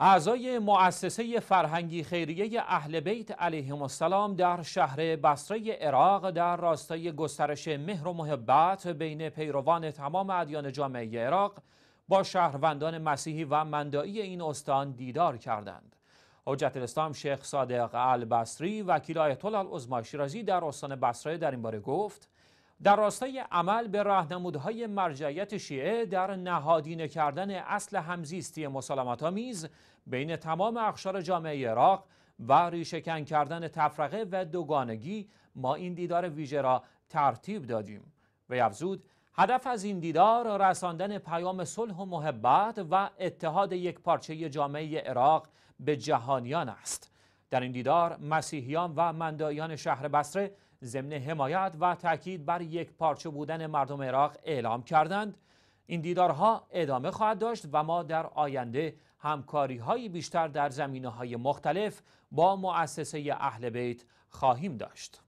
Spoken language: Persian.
اعضای مؤسسه فرهنگی خیریه اهل بیت علیهم السلام در شهر بصره عراق در راستای گسترش مهر و محبت بین پیروان تمام ادیان جامعه عراق با شهروندان مسیحی و مندایی این استان دیدار کردند. حجت الاسلام شیخ صادق البصری وکیل آیت الله العظمی شیرازی در استان بصره در این باره گفت در راستای عمل به راهنمودهای مرجعیت شیعه در نهادینه کردن اصل همزیستی مسالمت آمیز بین تمام اقشار جامعه عراق و ریشهکن کردن تفرقه و دوگانگی ما این دیدار ویژه را ترتیب دادیم و افزود هدف از این دیدار رساندن پیام صلح و محبت و اتحاد یک پارچه جامعه عراق به جهانیان است در این دیدار مسیحیان و مندایان شهر بصره ضمن حمایت و تاکید بر یک پارچه بودن مردم عراق اعلام کردند این دیدارها ادامه خواهد داشت و ما در آینده همکاری های بیشتر در زمینه های مختلف با مؤسسه اهل بیت خواهیم داشت